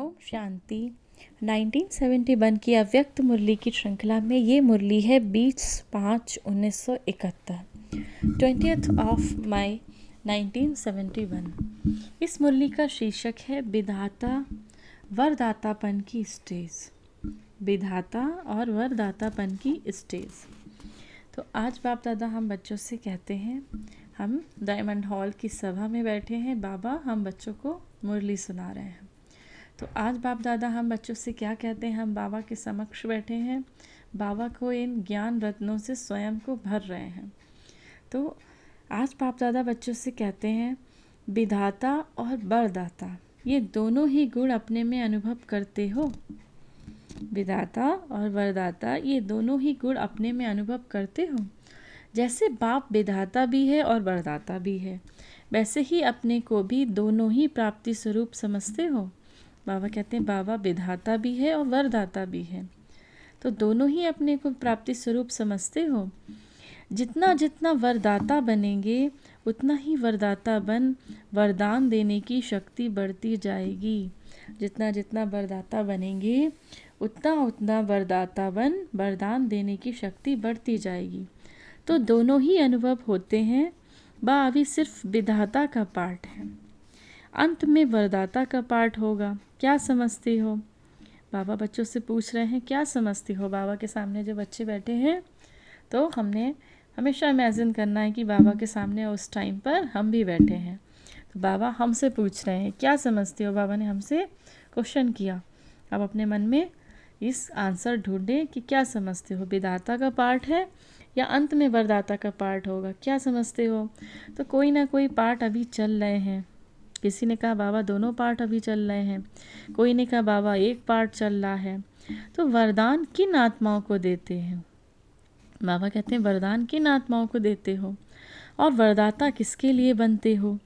ओम शांति 1971 की अव्यक्त मुरली की श्रृंखला में ये मुरली है बीस पाँच उन्नीस सौ इकहत्तर ट्वेंटियथ ऑफ मई 1971 इस मुरली का शीर्षक है विधाता वरदातापन की स्टेज विधाता और वरदातापन की स्टेज तो आज बाप दादा हम बच्चों से कहते हैं हम डायमंड हॉल की सभा में बैठे हैं बाबा हम बच्चों को मुरली सुना रहे हैं तो आज बाप दादा हम बच्चों से क्या कहते हैं हम बाबा के समक्ष बैठे हैं बाबा को इन ज्ञान रत्नों से स्वयं को भर रहे हैं तो आज बाप दादा बच्चों से कहते हैं विधाता और बरदाता ये दोनों ही गुण अपने में अनुभव करते हो विधाता और वरदाता ये दोनों ही गुण अपने में अनुभव करते हो जैसे बाप विधाता भी है और वरदाता भी है वैसे ही अपने को भी दोनों ही प्राप्ति स्वरूप समझते हो बाबा कहते हैं बाबा विधाता भी है और वरदाता भी है तो दोनों ही अपने को प्राप्ति स्वरूप समझते हो जितना जितना वरदाता बनेंगे उतना ही वरदाता बन वरदान देने की शक्ति बढ़ती जाएगी जितना जितना वरदाता बनेंगे उतना उतना वरदाता बन वरदान देने की शक्ति बढ़ती जाएगी तो दोनों ही अनुभव होते हैं बा अभी सिर्फ विधाता का पार्ट है अंत में वरदाता का पाठ होगा क्या समझती हो बाबा बच्चों से पूछ रहे हैं क्या समझती हो बाबा के सामने जो बच्चे बैठे हैं तो हमने हमेशा इमेजिन करना है कि बाबा के सामने उस टाइम पर हम भी बैठे हैं तो बाबा हमसे पूछ रहे हैं क्या समझते हो बाबा ने हमसे क्वेश्चन किया अब अपने मन में इस आंसर ढूंढें कि क्या समझते हो विदाता का पार्ट है या अंत में वरदाता का पार्ट होगा क्या समझते हो तो कोई ना कोई पार्ट अभी चल रहे हैं किसी ने कहा बाबा दोनों पार्ट अभी चल रहे हैं कोई ने कहा बाबा एक पार्ट चल रहा है तो वरदान किन आत्माओं को देते हैं बाबा कहते हैं वरदान किन आत्माओं को देते हो और वरदाता किसके लिए बनते हो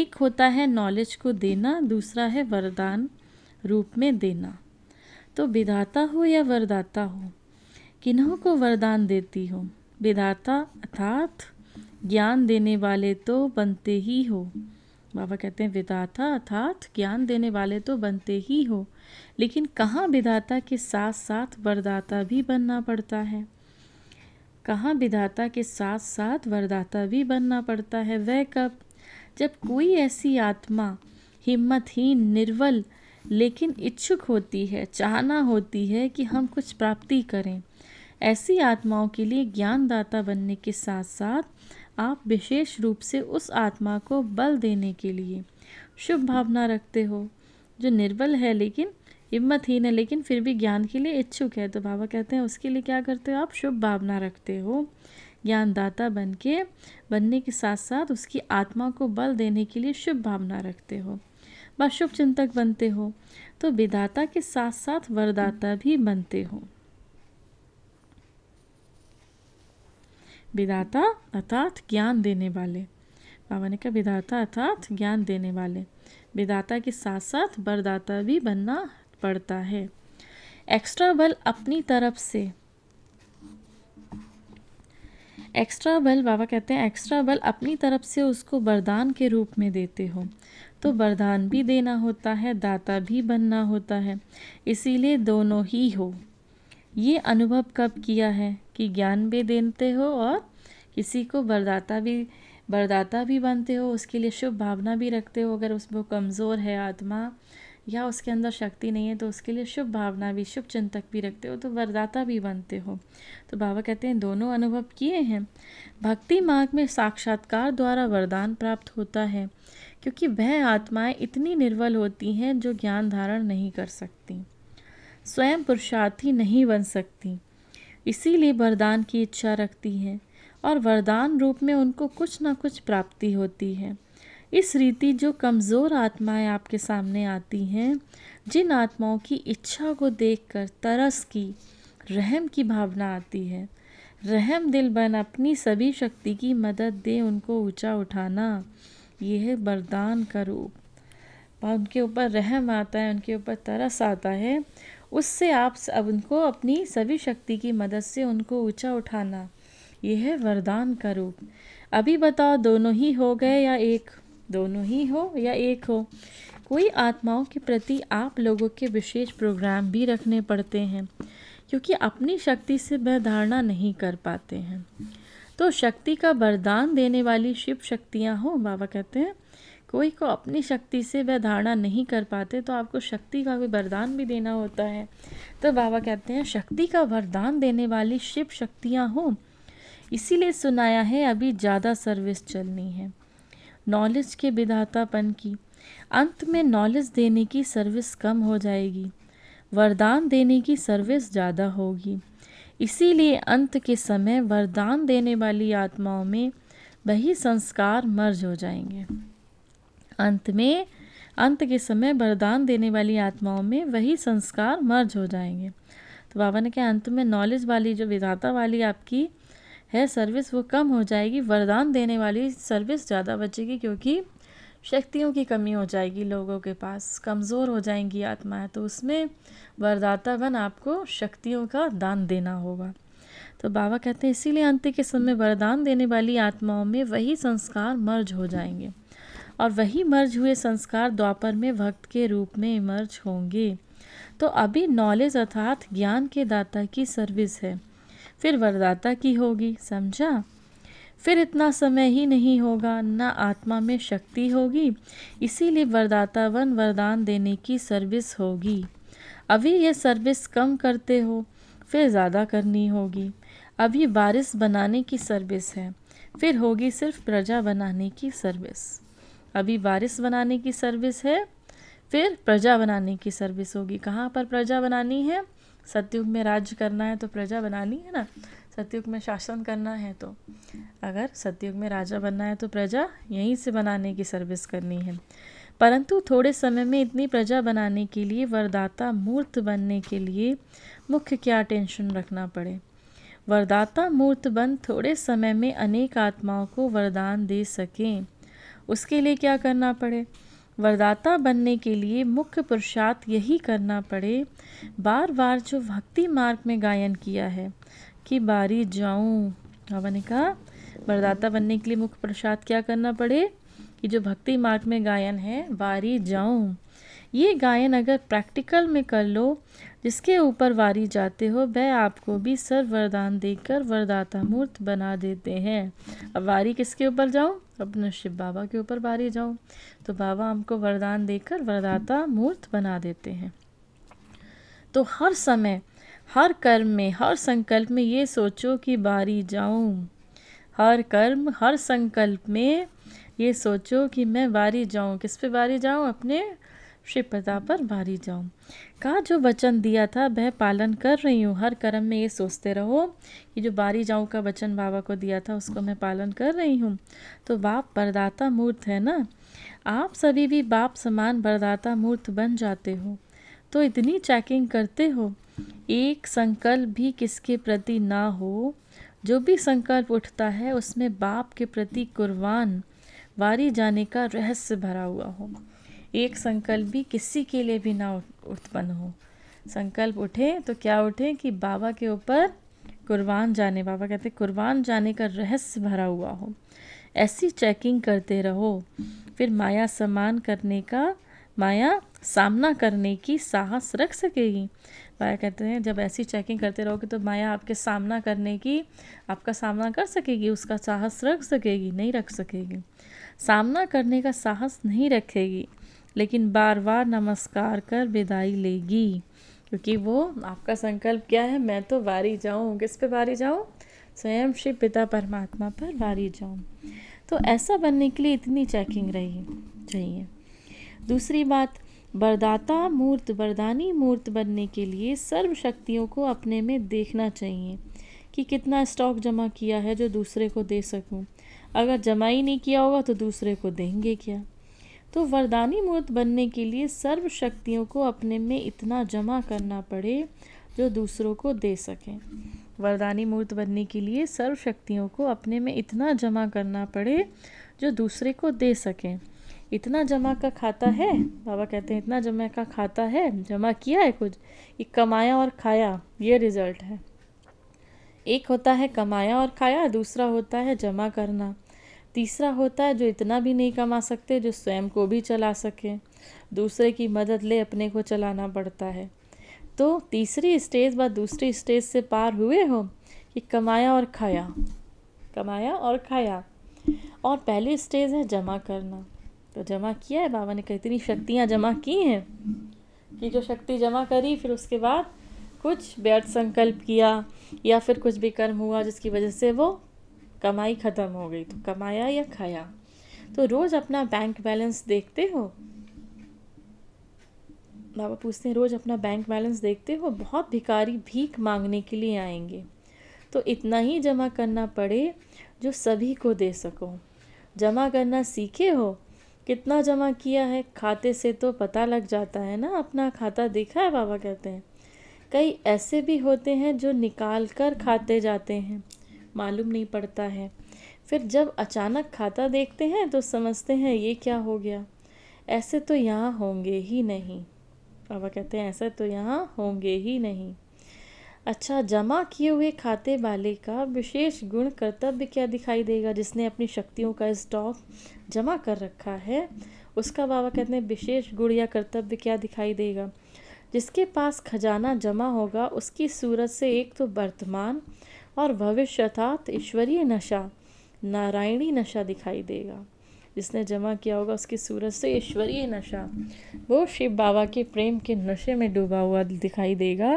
एक होता है नॉलेज को देना दूसरा है वरदान रूप में देना तो विधाता हो या वरदाता हो किन्हों को वरदान देती हो विधाता अर्थात ज्ञान देने वाले तो बनते ही हो बाबा कहते हैं विदाता अर्थात ज्ञान देने वाले तो बनते ही हो लेकिन कहाँ विदाता के साथ साथ वरदाता भी बनना पड़ता है कहाँ विधाता के साथ साथ वरदाता भी बनना पड़ता है वह कब जब कोई ऐसी आत्मा हिम्मतहीन निर्बल लेकिन इच्छुक होती है चाहना होती है कि हम कुछ प्राप्ति करें ऐसी आत्माओं के लिए ज्ञानदाता बनने के साथ साथ आप विशेष रूप से उस आत्मा को बल देने के लिए शुभ भावना रखते हो जो निर्बल है लेकिन ही है लेकिन फिर भी ज्ञान के लिए इच्छुक है तो बाबा कहते हैं उसके लिए क्या करते हो आप शुभ भावना रखते हो ज्ञानदाता बन के बनने के साथ साथ उसकी आत्मा को बल देने के लिए शुभ भावना रखते हो व शुभ चिंतक बनते हो तो विदाता के साथ साथ वरदाता भी बनते हो विदाता अर्थात ज्ञान देने वाले बाबा ने कहा विदाता अर्थात ज्ञान देने वाले विदाता के साथ साथ बरदाता भी बनना पड़ता है एक्स्ट्रा बल अपनी तरफ से एक्स्ट्रा बल बाबा कहते हैं एक्स्ट्रा बल अपनी तरफ से उसको वरदान के रूप में देते हो तो वरदान भी देना होता है दाता भी बनना होता है इसीलिए दोनों ही हो ये अनुभव कब किया है कि ज्ञान भी देते हो और किसी को बरदाता भी बरदाता भी बनते हो उसके लिए शुभ भावना भी रखते हो अगर उसमें कमज़ोर है आत्मा या उसके अंदर शक्ति नहीं है तो उसके लिए शुभ भावना भी शुभ चिंतक भी रखते हो तो वरदाता भी बनते हो तो बाबा कहते हैं दोनों अनुभव किए हैं भक्ति मार्ग में साक्षात्कार द्वारा वरदान प्राप्त होता है क्योंकि वह आत्माएं इतनी निर्बल होती हैं जो ज्ञान धारण नहीं कर सकती स्वयं पुरुषार्थी नहीं बन सकती इसीलिए वरदान की इच्छा रखती हैं और वरदान रूप में उनको कुछ ना कुछ प्राप्ति होती है इस रीति जो कमज़ोर आत्माएं आपके सामने आती हैं जिन आत्माओं की इच्छा को देखकर तरस की रहम की भावना आती है रहम दिल बन अपनी सभी शक्ति की मदद दे उनको ऊंचा उठाना यह है वरदान का रूप उनके ऊपर रहम आता है उनके ऊपर तरस आता है उससे आप अब उनको अपनी सभी शक्ति की मदद से उनको ऊंचा उठाना यह है वरदान का रूप अभी बताओ दोनों ही हो गए या एक दोनों ही हो या एक हो कोई आत्माओं के प्रति आप लोगों के विशेष प्रोग्राम भी रखने पड़ते हैं क्योंकि अपनी शक्ति से वह धारणा नहीं कर पाते हैं तो शक्ति का वरदान देने वाली शिव शक्तियाँ हों बाबा कहते हैं कोई को अपनी शक्ति से वह धारणा नहीं कर पाते तो आपको शक्ति का भी वरदान भी देना होता है तो बाबा कहते हैं शक्ति का वरदान देने वाली शिव शक्तियाँ हों इसीलिए सुनाया है अभी ज़्यादा सर्विस चलनी है नॉलेज के विधातापन की अंत में नॉलेज देने की सर्विस कम हो जाएगी वरदान देने की सर्विस ज़्यादा होगी इसीलिए अंत के समय वरदान देने वाली आत्माओं में वही संस्कार मर्ज हो जाएंगे अंत में अंत के समय वरदान देने वाली आत्माओं में वही संस्कार मर्ज हो जाएंगे तो बाबा ने कहा अंत में नॉलेज वाली जो विधाता वाली आपकी है सर्विस वो कम हो जाएगी वरदान देने वाली सर्विस ज़्यादा बचेगी क्योंकि शक्तियों की कमी हो जाएगी लोगों के पास कमज़ोर हो जाएंगी आत्माएं तो उसमें वरदातावन आपको शक्तियों का दान देना होगा तो बाबा कहते हैं इसीलिए अंत के समय वरदान देने वाली आत्माओं में वही संस्कार मर्ज हो जाएंगे और वही मर्ज हुए संस्कार द्वापर में भक्त के रूप में इमर्ज होंगे तो अभी नॉलेज अर्थात ज्ञान के दाता की सर्विस है फिर वरदाता की होगी समझा फिर इतना समय ही नहीं होगा ना आत्मा में शक्ति होगी इसीलिए वरदाता वन वरदान देने की सर्विस होगी अभी यह सर्विस कम करते हो फिर ज़्यादा करनी होगी अभी बारिश बनाने की सर्विस है फिर होगी सिर्फ प्रजा बनाने की सर्विस अभी वारिस बनाने की सर्विस है फिर प्रजा बनाने की सर्विस होगी कहाँ पर प्रजा बनानी है सत्युग में राज्य करना है तो प्रजा बनानी है ना सत्युग में शासन करना है तो अगर सत्युग में राजा बनना है तो प्रजा यहीं से बनाने की सर्विस करनी है परंतु थोड़े समय में इतनी प्रजा बनाने के लिए वरदाता मूर्त बनने के लिए मुख्य क्या टेंशन रखना पड़े वरदाता मूर्त बन थोड़े समय में अनेक आत्माओं को वरदान दे सकें उसके लिए क्या करना पड़े वरदाता बनने के लिए मुख्य पुरुषार्थ यही करना पड़े बार बार जो भक्ति मार्ग में गायन किया है कि बारी जाऊं बाबा ने कहा वरदाता बनने के लिए मुख्य पुरुषार्थ क्या करना पड़े कि जो भक्ति मार्ग में गायन है बारी जाऊं ये गायन अगर प्रैक्टिकल में कर लो जिसके ऊपर वारी जाते हो वह आपको भी सर वरदान देकर वरदाता मूर्त बना देते हैं अब वारी किसके ऊपर जाऊँ अपने शिव बाबा के ऊपर वारी जाऊँ तो बाबा हमको वरदान देकर वरदाता मूर्त बना देते हैं तो हर समय हर कर्म में हर संकल्प में ये सोचो कि बारी जाऊं हर कर्म हर संकल्प में ये सोचो कि मैं बारी जाऊं किस पे बारी जाऊं अपने श्री प्रदा पर भारी जाऊँ कहा जो वचन दिया था वह पालन कर रही हूँ हर कर्म में ये सोचते रहो कि जो बारी जाऊँ का वचन बाबा को दिया था उसको मैं पालन कर रही हूँ तो बाप बरदाता मूर्त है ना आप सभी भी बाप समान बरदाता मूर्त बन जाते हो तो इतनी चैकिंग करते हो एक संकल्प भी किसके प्रति ना हो जो भी संकल्प उठता है उसमें बाप के प्रति कुर्बान वारी जाने का रहस्य भरा हुआ हो एक संकल्प भी किसी के लिए भी ना उत्पन्न हो संकल्प उठे तो क्या उठे कि बाबा के ऊपर कुर्बान जाने बाबा कहते कुर्बान जाने का रहस्य भरा हुआ हो ऐसी चेकिंग करते रहो फिर माया सम्मान करने का माया सामना करने की साहस रख सकेगी माया कहते हैं जब ऐसी चेकिंग करते रहोगे तो माया आपके सामना करने की आपका सामना कर सकेगी उसका साहस रख सकेगी नहीं रख सकेगी सामना करने का साहस नहीं रखेगी लेकिन बार बार नमस्कार कर विदाई लेगी क्योंकि वो आपका संकल्प क्या है मैं तो वारी जाऊँ किस पे वारी जाऊँ स्वयं श्री पिता परमात्मा पर वारी जाऊँ तो ऐसा बनने के लिए इतनी चेकिंग रही चाहिए दूसरी बात बरदाता मूर्त बरदानी मूर्त बनने के लिए सर्व शक्तियों को अपने में देखना चाहिए कि कितना स्टॉक जमा किया है जो दूसरे को दे सकूं अगर जमा ही नहीं किया होगा तो दूसरे को देंगे क्या तो वरदानी मूर्त बनने के लिए सर्व शक्तियों को अपने में इतना जमा करना पड़े जो दूसरों को दे सकें वरदानी मूर्त बनने के लिए सर्व शक्तियों को अपने में इतना जमा करना पड़े जो दूसरे को दे सकें इतना जमा का खाता है बाबा कहते हैं इतना जमा का खाता है जमा किया है कुछ ये कमाया और खाया ये रिजल्ट है एक होता है कमाया और खाया दूसरा होता है जमा करना तीसरा होता है जो इतना भी नहीं कमा सकते जो स्वयं को भी चला सकें दूसरे की मदद ले अपने को चलाना पड़ता है तो तीसरी स्टेज व दूसरी स्टेज से पार हुए हो कि कमाया और खाया कमाया और खाया और पहली स्टेज है जमा करना तो जमा किया है बाबा ने कहा इतनी शक्तियाँ जमा की हैं कि जो शक्ति जमा करी फिर उसके बाद कुछ व्यर्थ संकल्प किया या फिर कुछ भी कर्म हुआ जिसकी वजह से वो कमाई ख़त्म हो गई तो कमाया या खाया तो रोज़ अपना बैंक बैलेंस देखते हो बाबा पूछते हैं रोज़ अपना बैंक बैलेंस देखते हो बहुत भिकारी भीख मांगने के लिए आएंगे तो इतना ही जमा करना पड़े जो सभी को दे सको जमा करना सीखे हो कितना जमा किया है खाते से तो पता लग जाता है ना अपना खाता देखा है बाबा कहते हैं कई ऐसे भी होते हैं जो निकाल कर खाते जाते हैं मालूम नहीं पड़ता है फिर जब अचानक खाता देखते हैं तो समझते हैं ये क्या हो गया ऐसे तो यहाँ होंगे ही नहीं बाबा कहते हैं ऐसे तो यहाँ होंगे ही नहीं अच्छा जमा किए हुए खाते वाले का विशेष गुण कर्तव्य क्या दिखाई देगा जिसने अपनी शक्तियों का स्टॉक जमा कर रखा है उसका बाबा कहते हैं विशेष गुण या कर्तव्य क्या दिखाई देगा जिसके पास खजाना जमा होगा उसकी सूरत से एक तो वर्तमान और भविष्य अर्थात ईश्वरीय नशा नारायणी नशा दिखाई देगा जिसने जमा किया होगा उसकी सूरज से ईश्वरीय नशा वो शिव बाबा के प्रेम के नशे में डूबा हुआ दिखाई देगा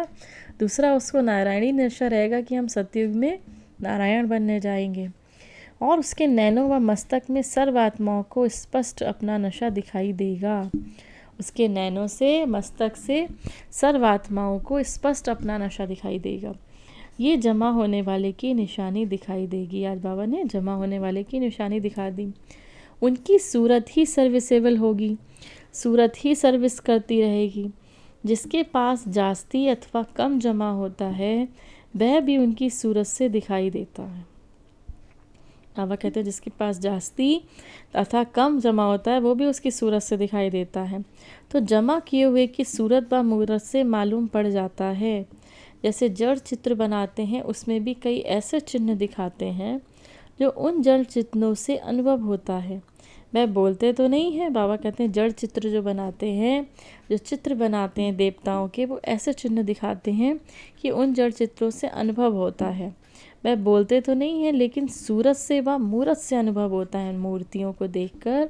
दूसरा उसको नारायणी नशा रहेगा कि हम सत्युग में नारायण बनने जाएंगे और उसके नैनों व मस्तक में सर्व आत्माओं को स्पष्ट अपना नशा दिखाई देगा उसके नैनों से मस्तक से सर्व आत्माओं को स्पष्ट अपना नशा दिखाई देगा ये जमा होने वाले की निशानी दिखाई देगी आज बाबा ने जमा होने वाले की निशानी दिखा दी उनकी सूरत ही सर्विसेबल होगी सूरत ही सर्विस करती रहेगी जिसके पास जास्ती अथवा कम जमा होता है वह भी उनकी सूरत से दिखाई देता है बाबा कहते हैं जिसके पास जास्ती अथवा कम जमा होता है वो भी उसकी सूरत से दिखाई देता है तो जमा किए हुए की सूरत व मूरत से मालूम पड़ जाता है जैसे जड़ चित्र बनाते हैं उसमें भी कई ऐसे चिन्ह दिखाते हैं जो उन जड़ चित्रों से अनुभव होता है वह बोलते तो नहीं हैं बाबा कहते हैं जड़ चित्र जो बनाते हैं जो चित्र बनाते हैं देवताओं के वो ऐसे चिन्ह दिखाते हैं कि उन जड़ चित्रों से अनुभव होता है वह बोलते तो नहीं हैं लेकिन सूरत से व मूरत से अनुभव होता है मूर्तियों को देखकर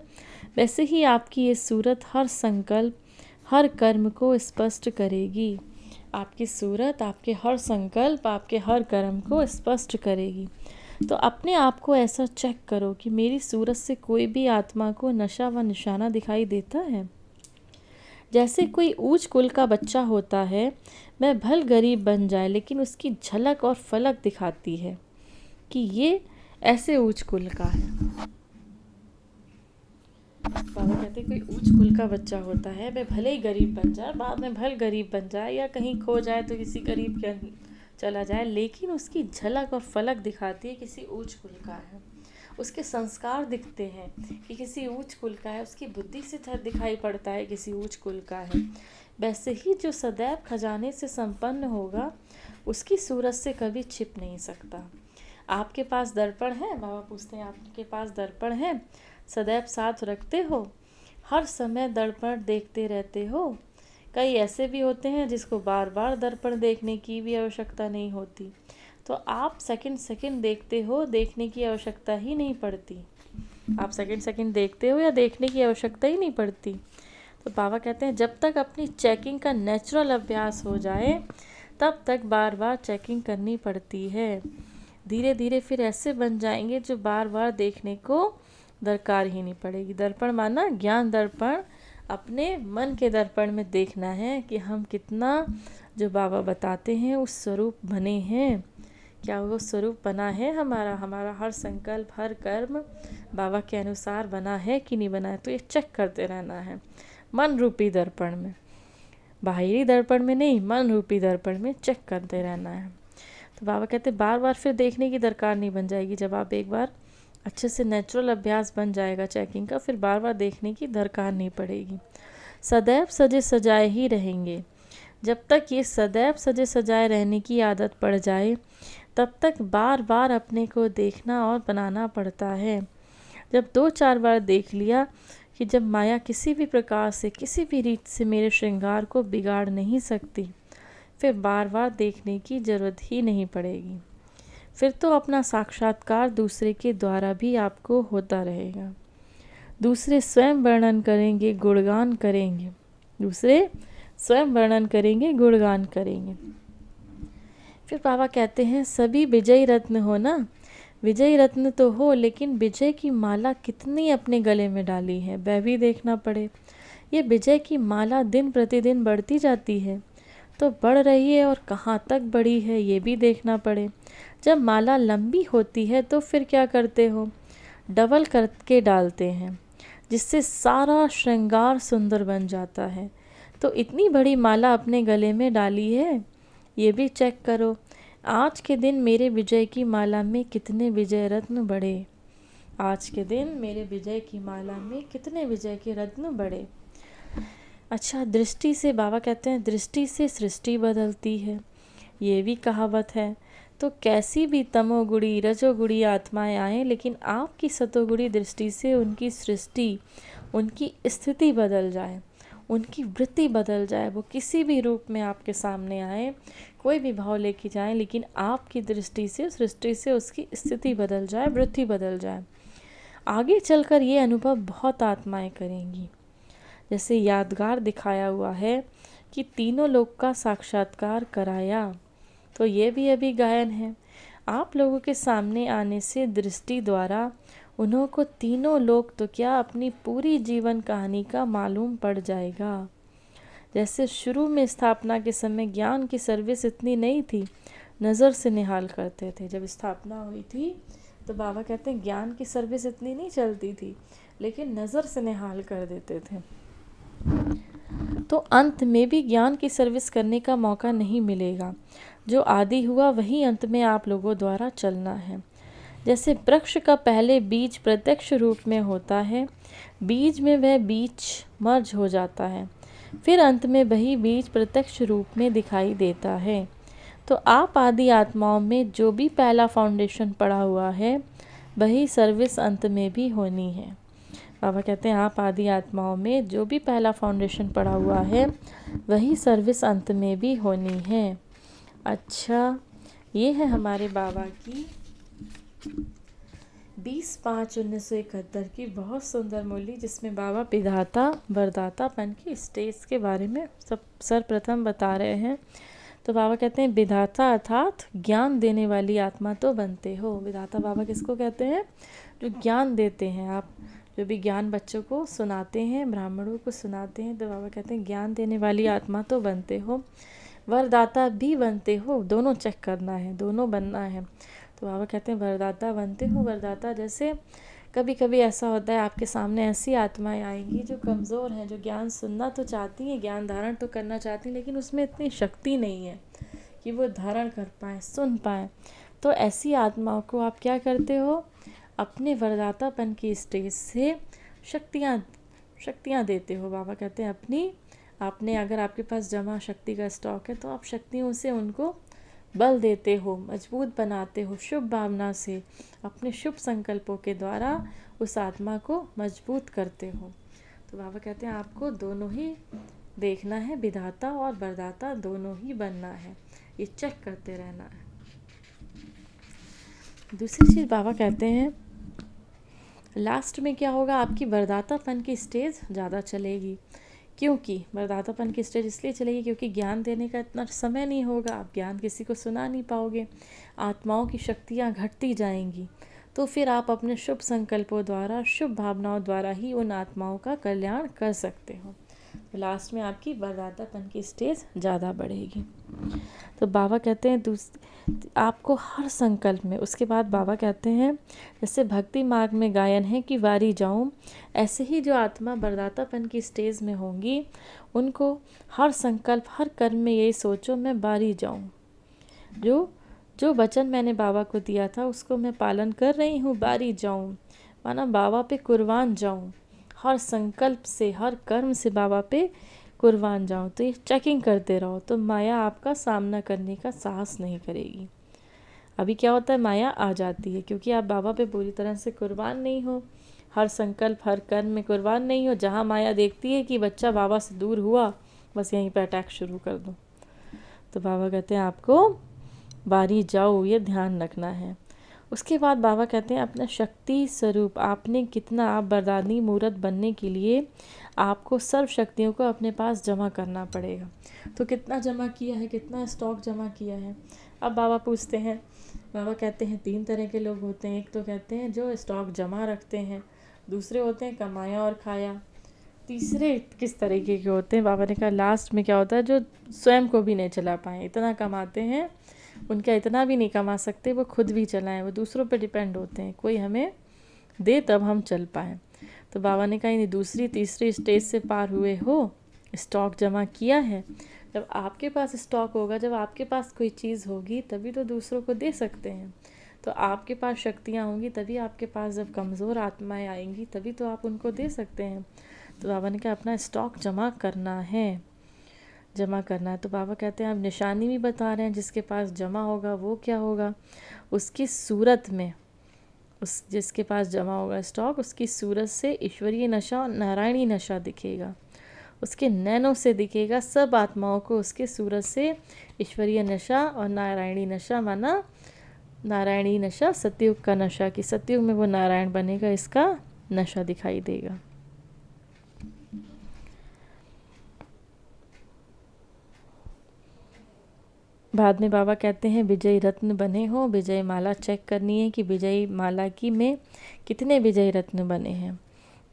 वैसे ही आपकी ये सूरत हर संकल्प हर कर्म को स्पष्ट करेगी आपकी सूरत आपके हर संकल्प आपके हर कर्म को स्पष्ट करेगी तो अपने आप को ऐसा चेक करो कि मेरी सूरत से कोई भी आत्मा को नशा व निशाना दिखाई देता है जैसे कोई ऊंच कुल का बच्चा होता है मैं भल गरीब बन जाए लेकिन उसकी झलक और फलक दिखाती है कि ये ऐसे ऊंच कुल का है बाबा कहते हैं कोई ऊंच कुल का बच्चा होता है वह भले ही गरीब बन जाए बाद में भल गरीब बन जाए या कहीं खो जाए तो किसी गरीब के चला जाए लेकिन उसकी झलक और फलक दिखाती है किसी ऊंच कुल का है उसके संस्कार दिखते हैं कि किसी ऊंच कुल का है उसकी बुद्धि से थर दिखाई पड़ता है किसी ऊंच कुल का है वैसे ही जो सदैव खजाने से संपन्न होगा उसकी सूरत से कभी छिप नहीं सकता आपके पास दर्पण है बाबा पूछते हैं आपके पास दर्पण है सदैव साथ रखते हो हर समय दर्पण देखते रहते हो कई ऐसे भी होते हैं जिसको बार बार दर्पण देखने की भी आवश्यकता नहीं होती तो आप सेकंड सेकंड देखते हो देखने की आवश्यकता ही नहीं पड़ती आप सेकंड सेकंड देखते हो या देखने की आवश्यकता ही नहीं पड़ती तो बाबा कहते हैं जब तक अपनी चेकिंग का नेचुरल अभ्यास हो जाए तब तक बार बार चेकिंग करनी पड़ती है धीरे धीरे फिर ऐसे बन जाएंगे जो बार बार देखने को दरकार ही नहीं पड़ेगी दर्पण माना ज्ञान दर्पण अपने मन के दर्पण में देखना है कि हम कितना जो बाबा बताते हैं उस स्वरूप बने हैं क्या वो स्वरूप बना है हमारा हमारा हर संकल्प हर कर्म बाबा के अनुसार बना है कि नहीं बना है तो ये चेक करते रहना है मन रूपी दर्पण में बाहरी दर्पण में नहीं मन रूपी दर्पण में चेक करते रहना है तो बाबा कहते बार बार फिर देखने की दरकार नहीं बन जाएगी जब आप एक बार अच्छे से नेचुरल अभ्यास बन जाएगा चेकिंग का फिर बार बार देखने की दरकार नहीं पड़ेगी सदैव सजे सजाए ही रहेंगे जब तक ये सदैव सजे सजाए रहने की आदत पड़ जाए तब तक बार बार अपने को देखना और बनाना पड़ता है जब दो चार बार देख लिया कि जब माया किसी भी प्रकार से किसी भी रीत से मेरे श्रृंगार को बिगाड़ नहीं सकती फिर बार बार देखने की ज़रूरत ही नहीं पड़ेगी फिर तो अपना साक्षात्कार दूसरे के द्वारा भी आपको होता रहेगा दूसरे स्वयं वर्णन करेंगे गुणगान करेंगे दूसरे स्वयं वर्णन करेंगे गुणगान करेंगे फिर बाबा कहते हैं सभी विजयी रत्न हो ना विजयी रत्न तो हो लेकिन विजय की माला कितनी अपने गले में डाली है वह भी देखना पड़े ये विजय की माला दिन प्रतिदिन बढ़ती जाती है तो बढ़ रही है और कहाँ तक बढ़ी है ये भी देखना पड़े जब माला लंबी होती है तो फिर क्या करते हो डबल करके डालते हैं जिससे सारा श्रृंगार सुंदर बन जाता है तो इतनी बड़ी माला अपने गले में डाली है ये भी चेक करो आज के दिन मेरे विजय की माला में कितने विजय रत्न बढ़े आज के दिन मेरे विजय की माला में कितने विजय के रत्न बढ़े अच्छा दृष्टि से बाबा कहते हैं दृष्टि से सृष्टि बदलती है ये भी कहावत है तो कैसी भी तमोगुड़ी रजोगुड़ी आत्माएं आएँ लेकिन आपकी सतोगुड़ी दृष्टि से उनकी सृष्टि उनकी स्थिति बदल जाए उनकी वृत्ति बदल जाए वो किसी भी रूप में आपके सामने आए कोई भी भाव लेके जाए लेकिन आपकी दृष्टि से सृष्टि से उसकी स्थिति बदल जाए वृत्ति बदल जाए आगे चलकर ये अनुभव बहुत आत्माएं करेंगी जैसे यादगार दिखाया हुआ है कि तीनों लोग का साक्षात्कार कराया तो ये भी अभी गायन है आप लोगों के सामने आने से दृष्टि द्वारा उन्हों को तीनों लोग तो क्या अपनी पूरी जीवन कहानी का मालूम पड़ जाएगा जैसे शुरू में स्थापना के समय ज्ञान की सर्विस इतनी नहीं थी नज़र से निहाल करते थे जब स्थापना हुई थी तो बाबा कहते हैं ज्ञान की सर्विस इतनी नहीं चलती थी लेकिन नज़र से निहाल कर देते थे तो अंत में भी ज्ञान की सर्विस करने का मौका नहीं मिलेगा जो आदि हुआ वही अंत में आप लोगों द्वारा चलना है जैसे वृक्ष का पहले बीज प्रत्यक्ष रूप में होता है बीज में वह बीज मर्ज हो जाता है फिर अंत में वही बीज प्रत्यक्ष रूप में दिखाई देता है तो आप आदि आत्माओं में जो भी पहला फाउंडेशन पड़ा हुआ है वही सर्विस अंत में भी होनी है बाबा कहते हैं आप आदि आत्माओं में जो भी पहला फाउंडेशन पड़ा हुआ है वही सर्विस अंत में भी होनी है अच्छा ये है हमारे बाबा की बीस पाँच उन्नीस सौ इकहत्तर की बहुत सुंदर मूली जिसमें बाबा पिधाता पन की स्टेज के बारे में सब सर्वप्रथम बता रहे हैं तो बाबा कहते हैं विधाता अर्थात ज्ञान देने वाली आत्मा तो बनते हो विधाता बाबा किसको कहते हैं जो ज्ञान देते हैं आप जो भी ज्ञान बच्चों को सुनाते हैं ब्राह्मणों को सुनाते हैं तो बाबा कहते हैं ज्ञान देने वाली आत्मा तो बनते हो वरदाता भी बनते हो दोनों चेक करना है दोनों बनना है तो बाबा कहते हैं वरदाता बनते हो वरदाता जैसे कभी कभी ऐसा होता है आपके सामने ऐसी आत्माएं आएंगी जो कमज़ोर हैं जो ज्ञान सुनना तो चाहती हैं ज्ञान धारण तो करना चाहती हैं लेकिन उसमें इतनी शक्ति नहीं है कि वो धारण कर पाए सुन पाए तो ऐसी आत्माओं को आप क्या करते हो अपने वरदातापन की स्टेज से शक्तियाँ शक्तियाँ देते हो बाबा कहते हैं अपनी आपने अगर आपके पास जमा शक्ति का स्टॉक है तो आप शक्तियों से उनको बल देते हो मजबूत बनाते हो शुभ भावना से अपने शुभ संकल्पों के द्वारा उस आत्मा को मजबूत करते हो तो बाबा कहते हैं आपको दोनों ही देखना है विधाता और वरदाता दोनों ही बनना है ये चेक करते रहना है दूसरी चीज़ बाबा कहते हैं लास्ट में क्या होगा आपकी वरदातापन की स्टेज ज़्यादा चलेगी क्योंकि मरदातापन की स्टेज इसलिए चलेगी क्योंकि ज्ञान देने का इतना समय नहीं होगा आप ज्ञान किसी को सुना नहीं पाओगे आत्माओं की शक्तियाँ घटती जाएंगी तो फिर आप अपने शुभ संकल्पों द्वारा शुभ भावनाओं द्वारा ही उन आत्माओं का कल्याण कर सकते हो तो लास्ट में आपकी वरदातापन की स्टेज ज़्यादा बढ़ेगी तो बाबा कहते हैं दूस आपको हर संकल्प में उसके बाद बाबा कहते हैं जैसे भक्ति मार्ग में गायन है कि वारी जाऊं ऐसे ही जो आत्मा बरदातापन की स्टेज में होंगी उनको हर संकल्प हर कर्म में यही सोचो मैं बारी जाऊं जो जो वचन मैंने बाबा को दिया था उसको मैं पालन कर रही हूँ बारी जाऊँ माना बाबा पे कुर्बान जाऊँ हर संकल्प से हर कर्म से बाबा पे कुर्बान जाओ तो ये चेकिंग करते रहो तो माया आपका सामना करने का साहस नहीं करेगी अभी क्या होता है माया आ जाती है क्योंकि आप बाबा पे पूरी तरह से कुर्बान नहीं हो हर संकल्प हर कर्म में कुर्बान नहीं हो जहाँ माया देखती है कि बच्चा बाबा से दूर हुआ बस यहीं पर अटैक शुरू कर दो तो बाबा कहते हैं आपको बारी जाओ ये ध्यान रखना है उसके बाद बाबा कहते हैं अपना शक्ति स्वरूप आपने कितना आप बरदानी मूर्त बनने के लिए आपको सर्व शक्तियों को अपने पास जमा करना पड़ेगा तो कितना जमा किया है कितना स्टॉक जमा किया है अब बाबा पूछते हैं बाबा कहते हैं तीन तरह के लोग होते हैं एक तो कहते हैं जो स्टॉक जमा रखते हैं दूसरे होते हैं कमाया और खाया तीसरे किस तरीके के होते हैं बाबा ने कहा लास्ट में क्या होता है जो स्वयं को भी नहीं चला पाए इतना कमाते हैं उनका इतना भी नहीं कमा सकते वो खुद भी चलाएं वो दूसरों पे डिपेंड होते हैं कोई हमें दे तब हम चल पाएँ तो बाबा ने कहा यानी दूसरी तीसरी स्टेज से पार हुए हो स्टॉक जमा किया है जब आपके पास स्टॉक होगा जब आपके पास कोई चीज़ होगी तभी तो दूसरों को दे सकते हैं तो आपके पास शक्तियाँ होंगी तभी आपके पास जब कमज़ोर आत्माएँ आएंगी तभी तो आप उनको दे सकते हैं तो बाबा ने कहा अपना स्टॉक जमा करना है जमा करना है तो बाबा कहते हैं आप निशानी भी बता रहे हैं जिसके पास जमा होगा वो क्या होगा उसकी सूरत में उस जिसके पास जमा होगा स्टॉक उसकी सूरत से ईश्वरीय नशा और नारायणी नशा दिखेगा उसके नैनों से दिखेगा सब आत्माओं को उसके सूरत से ईश्वरीय नशा और नारायणी नशा माना नारायणी नशा सतयुग का नशा कि सतयुग में वो नारायण बनेगा इसका नशा दिखाई देगा बाद में बाबा कहते हैं विजयी रत्न बने हो विजय माला चेक करनी है कि विजय माला की में कितने विजय रत्न बने हैं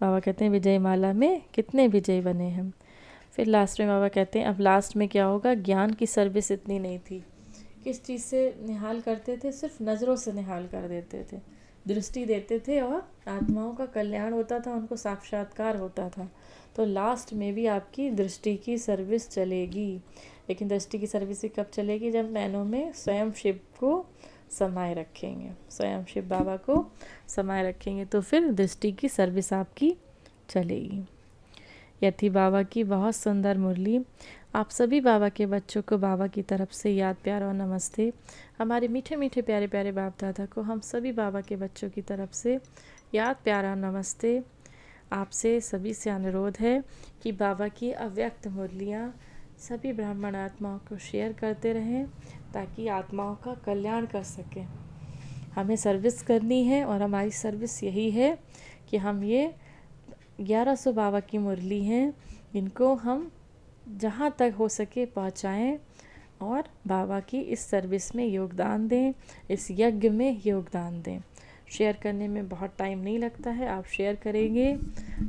बाबा कहते हैं विजय माला में कितने विजय बने हैं फिर लास्ट में बाबा कहते हैं अब लास्ट में क्या होगा ज्ञान की सर्विस इतनी नहीं थी किस चीज़ से निहाल करते थे सिर्फ नज़रों से निहाल कर देते थे दृष्टि देते थे और आत्माओं का कल्याण होता था उनको साक्षात्कार होता था तो लास्ट में भी आपकी दृष्टि की सर्विस चलेगी लेकिन दृष्टि की सर्विसिंग कब चलेगी जब नैनो में स्वयं शिव को समाये रखेंगे स्वयं शिव बाबा को समाये रखेंगे तो फिर दृष्टि की सर्विस आपकी चलेगी यथि बाबा की बहुत सुंदर मुरली आप सभी बाबा के बच्चों को बाबा की तरफ से याद प्यार और नमस्ते हमारे मीठे मीठे प्यारे प्यारे बाप दादा को हम सभी बाबा के बच्चों की तरफ से याद प्यार और नमस्ते आपसे सभी से अनुरोध है कि बाबा की अव्यक्त मुरलियाँ सभी ब्राह्मण आत्माओं को शेयर करते रहें ताकि आत्माओं का कल्याण कर सकें हमें सर्विस करनी है और हमारी सर्विस यही है कि हम ये ग्यारह सौ बाबा की मुरली हैं इनको हम जहाँ तक हो सके पहुँचाएँ और बाबा की इस सर्विस में योगदान दें इस यज्ञ में योगदान दें शेयर करने में बहुत टाइम नहीं लगता है आप शेयर करेंगे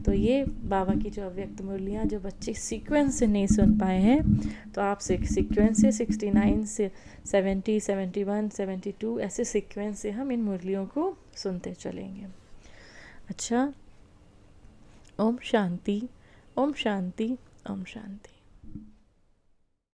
तो ये बाबा की जो अव्यक्त मुरलियाँ जो बच्चे सीक्वेंस से नहीं सुन पाए हैं तो आप सिक्वेंस से सिक्सटी नाइन से seventy seventy one seventy two ऐसे सीक्वेंस से हम इन मुरलियों को सुनते चलेंगे अच्छा ओम शांति ओम शांति ओम शांति